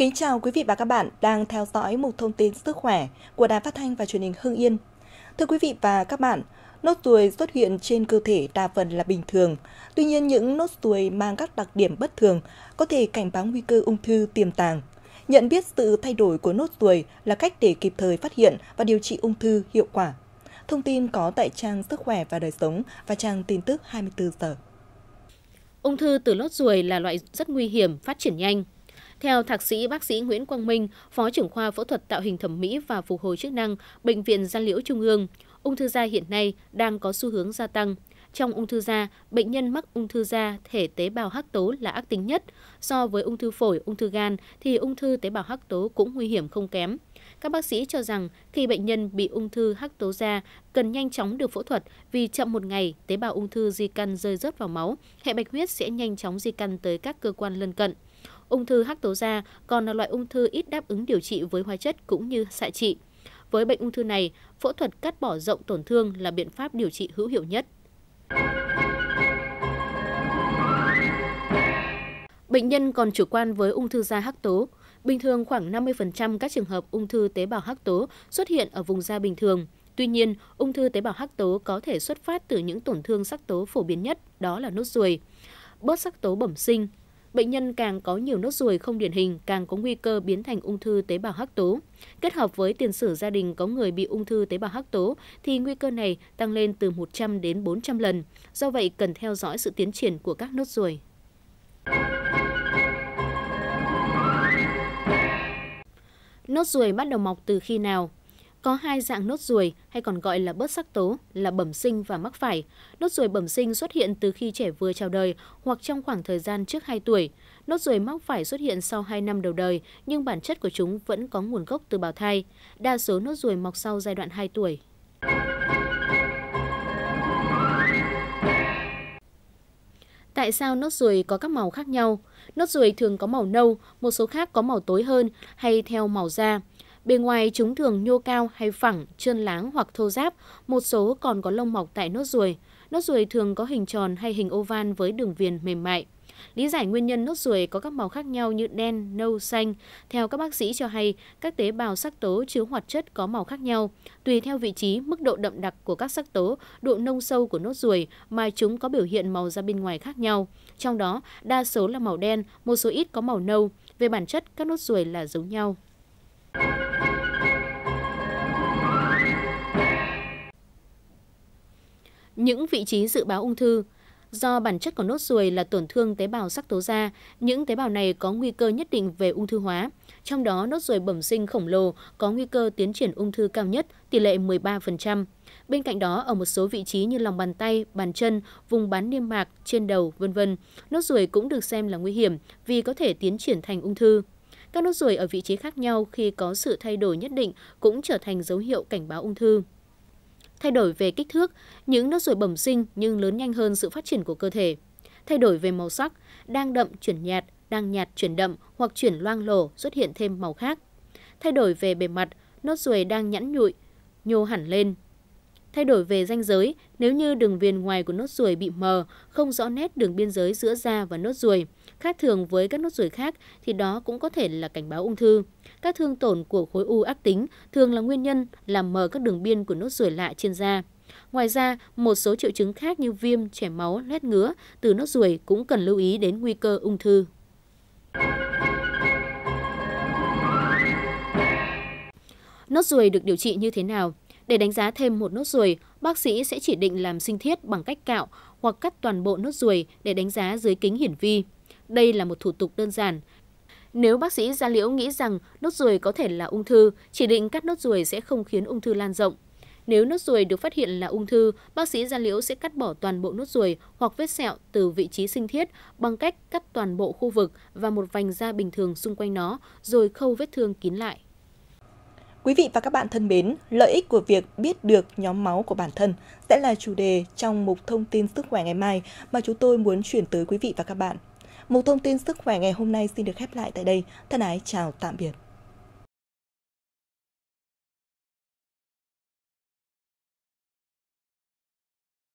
Kính chào quý vị và các bạn đang theo dõi một thông tin sức khỏe của Đài Phát thanh và Truyền hình Hưng Yên. Thưa quý vị và các bạn, nốt ruồi xuất hiện trên cơ thể đa phần là bình thường. Tuy nhiên những nốt ruồi mang các đặc điểm bất thường có thể cảnh báo nguy cơ ung thư tiềm tàng. Nhận biết sự thay đổi của nốt ruồi là cách để kịp thời phát hiện và điều trị ung thư hiệu quả. Thông tin có tại trang Sức khỏe và đời sống và trang tin tức 24 giờ. Ung thư từ lốt ruồi là loại rất nguy hiểm, phát triển nhanh, theo thạc sĩ bác sĩ Nguyễn Quang Minh, Phó trưởng khoa phẫu thuật tạo hình thẩm mỹ và phục hồi chức năng, Bệnh viện Gia Liễu Trung ương, ung thư da hiện nay đang có xu hướng gia tăng. Trong ung thư da, bệnh nhân mắc ung thư da thể tế bào hắc tố là ác tính nhất. So với ung thư phổi, ung thư gan thì ung thư tế bào hắc tố cũng nguy hiểm không kém. Các bác sĩ cho rằng khi bệnh nhân bị ung thư hắc tố da cần nhanh chóng được phẫu thuật vì chậm một ngày tế bào ung thư di căn rơi rớt vào máu, hệ bạch huyết sẽ nhanh chóng di căn tới các cơ quan lân cận. Ung thư hắc tố da còn là loại ung thư ít đáp ứng điều trị với hóa chất cũng như xạ trị. Với bệnh ung thư này, phẫu thuật cắt bỏ rộng tổn thương là biện pháp điều trị hữu hiệu nhất. Bệnh nhân còn chủ quan với ung thư da hắc tố. Bình thường khoảng 50% các trường hợp ung thư tế bào hắc tố xuất hiện ở vùng da bình thường. Tuy nhiên, ung thư tế bào hắc tố có thể xuất phát từ những tổn thương sắc tố phổ biến nhất, đó là nốt ruồi. Bớt sắc tố bẩm sinh, bệnh nhân càng có nhiều nốt ruồi không điển hình càng có nguy cơ biến thành ung thư tế bào hắc tố. Kết hợp với tiền sử gia đình có người bị ung thư tế bào hắc tố thì nguy cơ này tăng lên từ 100 đến 400 lần. Do vậy cần theo dõi sự tiến triển của các nốt ruồi. Nốt ruồi bắt đầu mọc từ khi nào? Có hai dạng nốt ruồi hay còn gọi là bớt sắc tố là bẩm sinh và mắc phải. Nốt ruồi bẩm sinh xuất hiện từ khi trẻ vừa chào đời hoặc trong khoảng thời gian trước 2 tuổi. Nốt ruồi mắc phải xuất hiện sau 2 năm đầu đời nhưng bản chất của chúng vẫn có nguồn gốc từ bào thai. Đa số nốt ruồi mọc sau giai đoạn 2 tuổi. Tại sao nốt ruồi có các màu khác nhau? Nốt ruồi thường có màu nâu, một số khác có màu tối hơn hay theo màu da. Bề ngoài chúng thường nhô cao hay phẳng, trơn láng hoặc thô ráp, một số còn có lông mọc tại nốt ruồi. Nốt ruồi thường có hình tròn hay hình oval với đường viền mềm mại. Lý giải nguyên nhân nốt ruồi có các màu khác nhau như đen, nâu, xanh. Theo các bác sĩ cho hay, các tế bào sắc tố chứa hoạt chất có màu khác nhau. Tùy theo vị trí, mức độ đậm đặc của các sắc tố, độ nông sâu của nốt ruồi mà chúng có biểu hiện màu ra bên ngoài khác nhau. Trong đó, đa số là màu đen, một số ít có màu nâu. Về bản chất, các nốt ruồi là giống nhau. Những vị trí dự báo ung thư Do bản chất của nốt ruồi là tổn thương tế bào sắc tố da, những tế bào này có nguy cơ nhất định về ung thư hóa. Trong đó, nốt ruồi bẩm sinh khổng lồ có nguy cơ tiến triển ung thư cao nhất, tỷ lệ 13%. Bên cạnh đó, ở một số vị trí như lòng bàn tay, bàn chân, vùng bán niêm mạc, trên đầu, vân vân, nốt ruồi cũng được xem là nguy hiểm vì có thể tiến triển thành ung thư. Các nốt ruồi ở vị trí khác nhau khi có sự thay đổi nhất định cũng trở thành dấu hiệu cảnh báo ung thư. Thay đổi về kích thước, những nốt ruồi bẩm sinh nhưng lớn nhanh hơn sự phát triển của cơ thể. Thay đổi về màu sắc, đang đậm chuyển nhạt, đang nhạt chuyển đậm hoặc chuyển loang lổ xuất hiện thêm màu khác. Thay đổi về bề mặt, nốt ruồi đang nhẵn nhụi, nhô hẳn lên, Thay đổi về ranh giới, nếu như đường viền ngoài của nốt ruồi bị mờ, không rõ nét đường biên giới giữa da và nốt ruồi, khác thường với các nốt ruồi khác thì đó cũng có thể là cảnh báo ung thư. Các thương tổn của khối u ác tính thường là nguyên nhân làm mờ các đường biên của nốt ruồi lạ trên da. Ngoài ra, một số triệu chứng khác như viêm, chảy máu, lét ngứa từ nốt ruồi cũng cần lưu ý đến nguy cơ ung thư. Nốt ruồi được điều trị như thế nào? Để đánh giá thêm một nốt ruồi, bác sĩ sẽ chỉ định làm sinh thiết bằng cách cạo hoặc cắt toàn bộ nốt ruồi để đánh giá dưới kính hiển vi. Đây là một thủ tục đơn giản. Nếu bác sĩ da liễu nghĩ rằng nốt ruồi có thể là ung thư, chỉ định cắt nốt ruồi sẽ không khiến ung thư lan rộng. Nếu nốt ruồi được phát hiện là ung thư, bác sĩ da liễu sẽ cắt bỏ toàn bộ nốt ruồi hoặc vết sẹo từ vị trí sinh thiết bằng cách cắt toàn bộ khu vực và một vành da bình thường xung quanh nó rồi khâu vết thương kín lại. Quý vị và các bạn thân mến, lợi ích của việc biết được nhóm máu của bản thân sẽ là chủ đề trong mục thông tin sức khỏe ngày mai mà chúng tôi muốn chuyển tới quý vị và các bạn. Mục thông tin sức khỏe ngày hôm nay xin được khép lại tại đây. Thân ái chào tạm biệt.